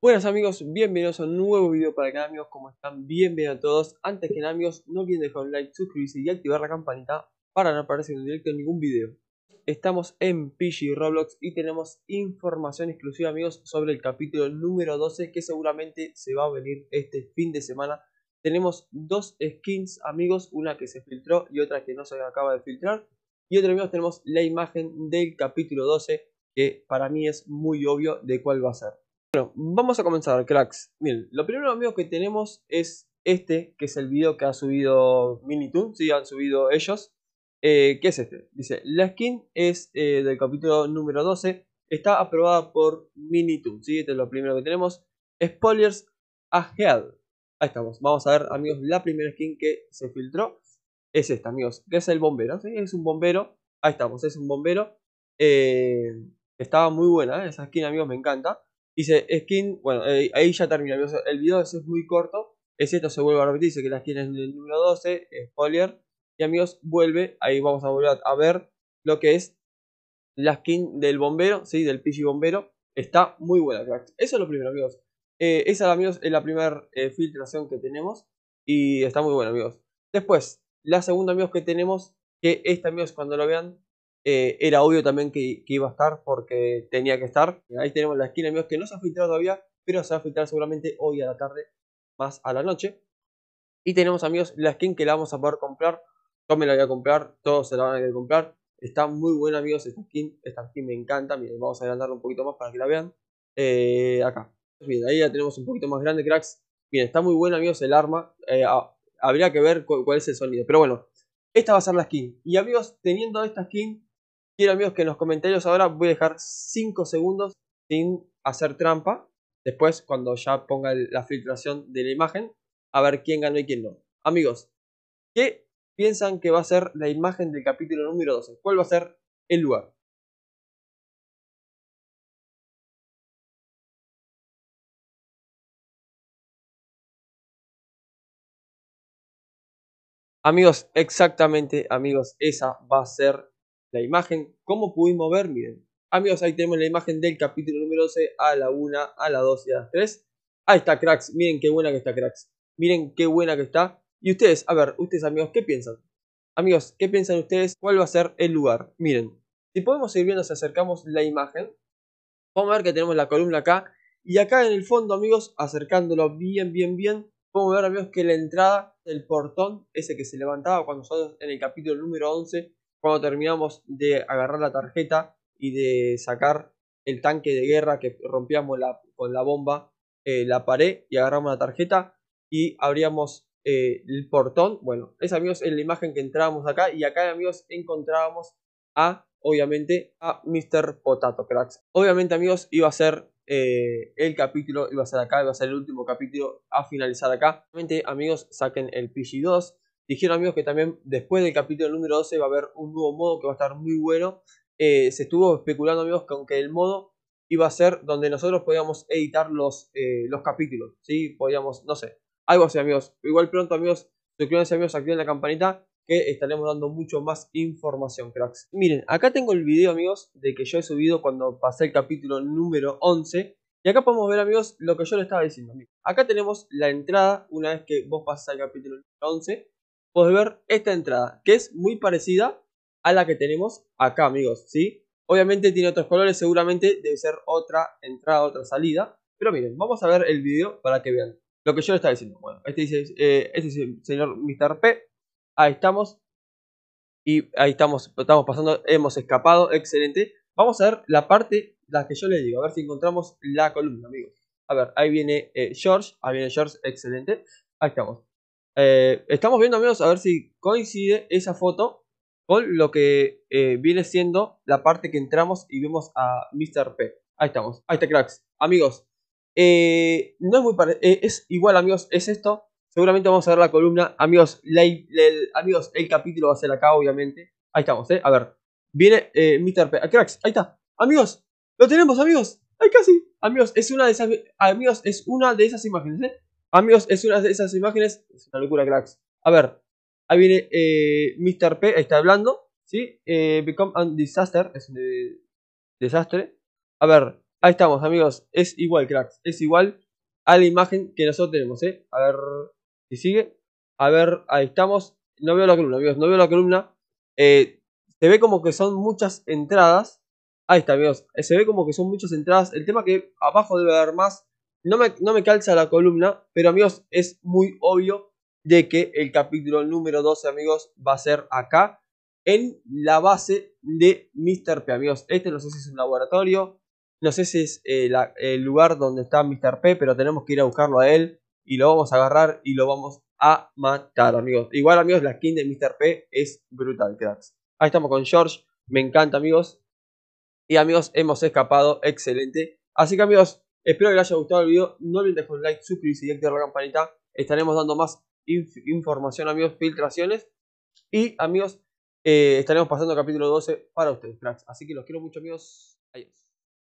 Buenas amigos, bienvenidos a un nuevo video para el ¿cómo están? Bienvenidos a todos, antes que nada amigos, no olviden dejar un like, suscribirse y activar la campanita para no aparecer en directo en ningún video Estamos en PG Roblox y tenemos información exclusiva, amigos, sobre el capítulo número 12 que seguramente se va a venir este fin de semana. Tenemos dos skins, amigos, una que se filtró y otra que no se acaba de filtrar. Y otra amigos, tenemos la imagen del capítulo 12 que para mí es muy obvio de cuál va a ser. Bueno, vamos a comenzar, cracks. Miren, lo primero, amigos, que tenemos es este, que es el video que ha subido Minitoon, si han subido ellos eh, ¿Qué es este? Dice, la skin es eh, del capítulo número 12. Está aprobada por Mini ¿sí? Este es lo primero que tenemos. Spoilers ahead. Ahí estamos. Vamos a ver, amigos, la primera skin que se filtró. Es esta, amigos. Que es el bombero, Es un bombero. Ahí estamos, es un bombero. Eh, estaba muy buena, esa skin, amigos, me encanta. Dice skin, bueno, ahí ya termina, amigos. El video es, es muy corto. Es esto se vuelve a repetir, dice que la skin es del número 12, spoiler. Y amigos, vuelve, ahí vamos a volver a ver lo que es la skin del bombero, ¿sí? Del pichi bombero. Está muy buena, Eso es lo primero, amigos. Eh, esa, amigos, es la primera eh, filtración que tenemos. Y está muy buena, amigos. Después, la segunda, amigos, que tenemos, que esta, amigos, cuando lo vean, eh, era obvio también que, iba a estar porque tenía que estar. Ahí tenemos la skin, amigos, que no se ha filtrado todavía, pero se va a filtrar seguramente hoy a la tarde, más a la noche. Y tenemos, amigos, la skin que la vamos a poder comprar me la voy a comprar, todos se la van a querer comprar. Está muy buena, amigos, esta skin. Esta skin me encanta. Miren, vamos a agrandarla un poquito más para que la vean. Eh, acá. ahí ya tenemos un poquito más grande, cracks. Bien, está muy buena, amigos, el arma. Eh, habría que ver cuál es el sonido. Pero bueno, esta va a ser la skin. Y amigos, teniendo esta skin, quiero amigos que en los comentarios ahora voy a dejar 5 segundos sin hacer trampa. Después, cuando ya ponga la filtración de la imagen, a ver quién ganó y quién no. Amigos, ¿qué piensan que va a ser la imagen del capítulo número 12? ¿Cuál va a ser el lugar? Amigos, exactamente, amigos, esa va a ser la imagen. ¿Cómo pudimos ver? Miren, amigos, ahí tenemos la imagen del capítulo número 12 a la 1, a la 2 y a las 3. Ahí está, cracks. Miren qué buena que está, cracks. Miren qué buena que está. Y ustedes, a ver, ustedes amigos, ¿qué piensan? Amigos, ¿qué piensan ustedes? ¿Cuál va a ser el lugar? Miren, si podemos seguir viendo si acercamos la imagen, vamos a ver que tenemos la columna acá. Y acá en el fondo, amigos, acercándolo bien, bien, bien, podemos ver, amigos, que la entrada del portón, ese que se levantaba cuando nosotros en el capítulo número 11, cuando terminamos de agarrar la tarjeta y de sacar el tanque de guerra que rompíamos con la bomba, eh, la pared y agarramos la tarjeta y abríamos eh, el portón. Bueno, es amigos en la imagen que entrábamos acá y acá amigos encontrábamos a, obviamente, a Mr. Potato Cracks. Obviamente amigos iba a ser eh, el capítulo, iba a ser acá, iba a ser el último capítulo a finalizar acá. Obviamente amigos saquen el PG2. Dijeron amigos que también después del capítulo número 12 va a haber un nuevo modo que va a estar muy bueno. Eh, se estuvo especulando amigos que que el modo iba a ser donde nosotros podíamos editar los, los capítulos. ¿sí? Podíamos, no sé, algo así, amigos. Igual pronto, amigos, suscríbanse, amigos, activen la campanita que estaremos dando mucho más información, cracks. Miren, acá tengo el video, amigos, de que yo he subido cuando pasé el capítulo número 11. Y acá podemos ver, amigos, lo que yo le estaba diciendo. Acá tenemos la entrada, una vez que vos pasas el capítulo número 11, podés ver esta entrada, que es muy parecida a la que tenemos acá, amigos, ¿sí? Obviamente tiene otros colores, seguramente debe ser otra entrada, otra salida. Pero miren, vamos a ver el video para que vean. Lo que yo le estaba diciendo. Bueno, este dice, eh, este señor Mr. P. Ahí estamos. Y ahí estamos, estamos pasando, hemos escapado, excelente. Vamos a ver la parte, la que yo le digo, a ver si encontramos la columna, amigos. A ver, ahí viene eh, George, ahí viene George, excelente. Ahí estamos. Eh, estamos viendo, amigos, a ver si coincide esa foto con lo que eh, viene siendo la parte que entramos y vemos a Mr. P. Ahí estamos, ahí está, cracks. Amigos, eh, no es muy parecido. Eh, es igual, amigos, es esto. Seguramente vamos a ver la columna. Amigos, el, amigos, el capítulo va a ser acá, obviamente. Ahí estamos, ¿eh? A ver. Viene eh, Mr. P ah, Cracks, ahí está. Amigos, lo tenemos, amigos. Ahí casi. Amigos, es una de esas, amigos, es una de esas imágenes, ¿eh? Amigos, es una de esas imágenes. Es una locura, cracks. A ver. Ahí viene eh, Mr. P, ahí está hablando. ¿Sí? Eh, become a disaster. Es un desastre. A ver. Ahí estamos, amigos. Es igual, cracks. Es igual a la imagen que nosotros tenemos, ¿eh? A ver si sigue. A ver, ahí estamos. No veo la columna, amigos. No veo la columna. Eh, se ve como que son muchas entradas. Ahí está, amigos. Eh, se ve como que son muchas entradas. El tema que abajo debe haber más. No me, no me calza la columna, pero amigos, es muy obvio de que el capítulo número 12, amigos, va a ser acá en la base de Mr. P, amigos. Este no sé si es un laboratorio, no sé si es eh, el lugar donde está Mr. P, pero tenemos que ir a buscarlo a él y lo vamos a agarrar y lo vamos a matar, amigos. Igual, amigos, la skin de Mr. P es brutal, cracks. Ahí estamos con George, me encanta, amigos. Y amigos, hemos escapado, excelente. Así que amigos, espero que les haya gustado el video. No olviden dejar un like, suscribirse y activar la campanita. Estaremos dando más información, amigos, filtraciones. Y amigos, eh, estaremos pasando capítulo 12 para ustedes, cracks. Así que los quiero mucho, amigos. Adiós.